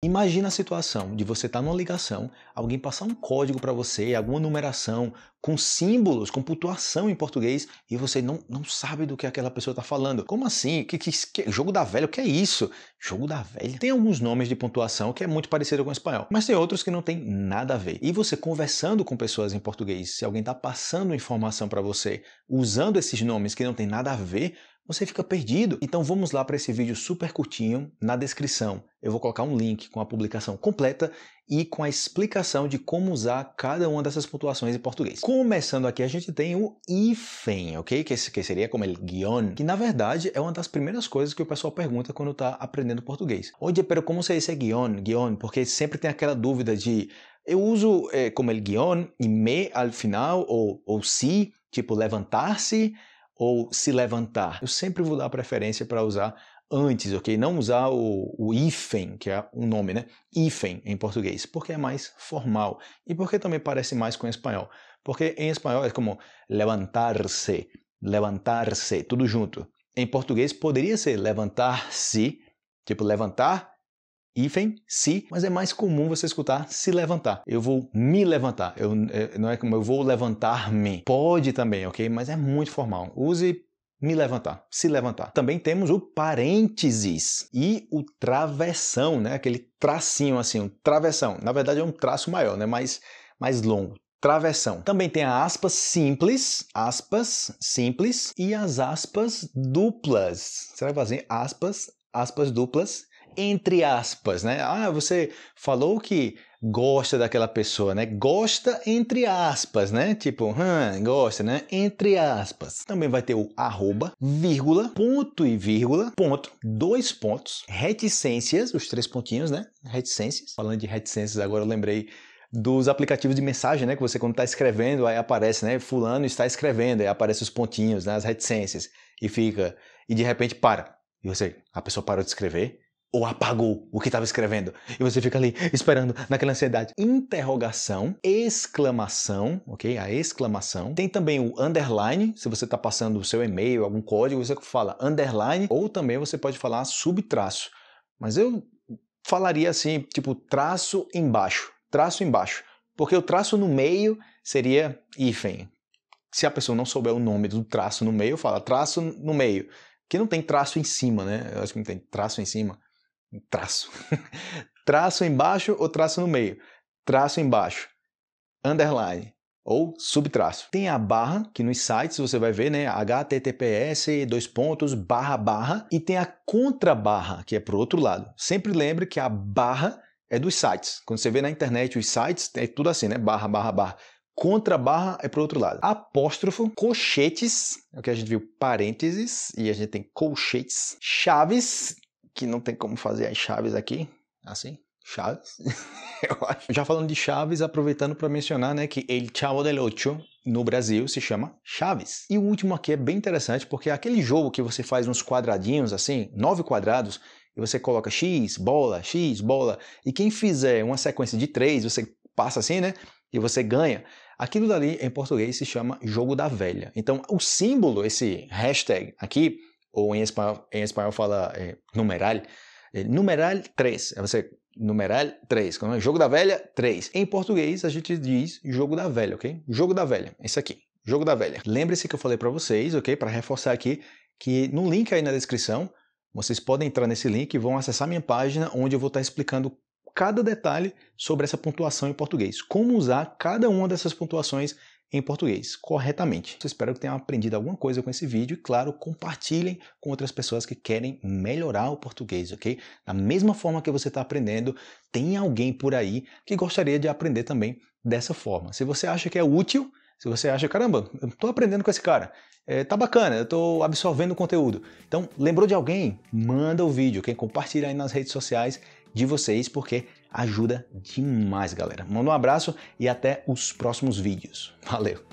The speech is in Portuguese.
Imagina a situação de você estar tá numa ligação, alguém passar um código para você, alguma numeração, com símbolos, com pontuação em português, e você não, não sabe do que aquela pessoa está falando. Como assim? Que, que, que, jogo da velha? O que é isso? Jogo da velha? Tem alguns nomes de pontuação que é muito parecido com o espanhol, mas tem outros que não tem nada a ver. E você conversando com pessoas em português, se alguém está passando informação para você usando esses nomes que não tem nada a ver, você fica perdido. Então vamos lá para esse vídeo super curtinho. Na descrição eu vou colocar um link com a publicação completa e com a explicação de como usar cada uma dessas pontuações em português. Começando aqui, a gente tem o hífen, ok? Que, que seria como ele guion, que na verdade é uma das primeiras coisas que o pessoal pergunta quando está aprendendo português. Onde, pero como se é guion, guion? Porque sempre tem aquela dúvida de eu uso eh, como ele guion e me al final, ou, ou si, tipo levantar-se, ou se levantar. Eu sempre vou dar preferência para usar antes, ok? Não usar o, o hífen, que é um nome, né? Hífen em português, porque é mais formal e porque também parece mais com espanhol. Porque em espanhol é como levantar-se, levantar-se, tudo junto. Em português poderia ser levantar-se, tipo levantar hífen, se, mas é mais comum você escutar se levantar. Eu vou me levantar. Eu, é, não é como eu vou levantar-me. Pode também, ok? Mas é muito formal. Use me levantar, se levantar. Também temos o parênteses e o travessão, né? Aquele tracinho assim, um travessão. Na verdade é um traço maior, né? Mais, mais longo travessão. Também tem a aspas simples, aspas simples e as aspas duplas. Será que fazem aspas, aspas duplas entre aspas, né? Ah, você falou que gosta daquela pessoa, né? Gosta entre aspas, né? Tipo, hum, gosta, né? Entre aspas. Também vai ter o arroba, vírgula, ponto e vírgula, ponto, dois pontos, reticências, os três pontinhos, né? Reticências. Falando de reticências, agora eu lembrei dos aplicativos de mensagem, né? Que você quando está escrevendo, aí aparece, né? Fulano está escrevendo, aí aparece os pontinhos, né? As reticências. E fica... E de repente para. E você... A pessoa parou de escrever? ou apagou o que estava escrevendo. E você fica ali esperando naquela ansiedade. Interrogação, exclamação, ok? A exclamação. Tem também o underline, se você está passando o seu e-mail, algum código, você fala underline, ou também você pode falar subtraço. Mas eu falaria assim, tipo traço embaixo, traço embaixo. Porque o traço no meio seria hífen. Se a pessoa não souber o nome do traço no meio, fala traço no meio. Que não tem traço em cima, né? Eu acho que não tem traço em cima traço. traço embaixo ou traço no meio? Traço embaixo. Underline ou subtraço. Tem a barra, que nos sites você vai ver, né? https dois pontos, barra, barra, e tem a contra barra que é para o outro lado. Sempre lembre que a barra é dos sites. Quando você vê na internet os sites, é tudo assim, né? Barra, barra, barra. Contra barra é para o outro lado. Apóstrofo, colchetes, é o que a gente viu, parênteses, e a gente tem colchetes, chaves, que não tem como fazer as chaves aqui, assim, chaves, eu acho. Já falando de chaves, aproveitando para mencionar, né, que El Chavo del Ocho no Brasil se chama Chaves. E o último aqui é bem interessante porque é aquele jogo que você faz uns quadradinhos assim, nove quadrados, e você coloca X, bola, X, bola, e quem fizer uma sequência de três, você passa assim, né? E você ganha. Aquilo dali em português se chama jogo da velha. Então, o símbolo, esse hashtag aqui, ou em espanhol, em espanhol fala eh, eh, é, numeral, é, numeral 3, você, numeral 3, como é? jogo da velha 3. Em português a gente diz jogo da velha, ok? Jogo da velha, esse aqui, jogo da velha. Lembre-se que eu falei para vocês, ok? Para reforçar aqui, que no link aí na descrição, vocês podem entrar nesse link e vão acessar minha página, onde eu vou estar tá explicando cada detalhe sobre essa pontuação em português. Como usar cada uma dessas pontuações em português corretamente. Eu espero que tenham aprendido alguma coisa com esse vídeo e, claro, compartilhem com outras pessoas que querem melhorar o português, ok? Da mesma forma que você está aprendendo, tem alguém por aí que gostaria de aprender também dessa forma. Se você acha que é útil, se você acha, caramba, eu estou aprendendo com esse cara, é, tá bacana, eu estou absorvendo o conteúdo. Então, lembrou de alguém? Manda o vídeo, quem okay? compartilha aí nas redes sociais de vocês, porque ajuda demais, galera. Manda um abraço e até os próximos vídeos. Valeu!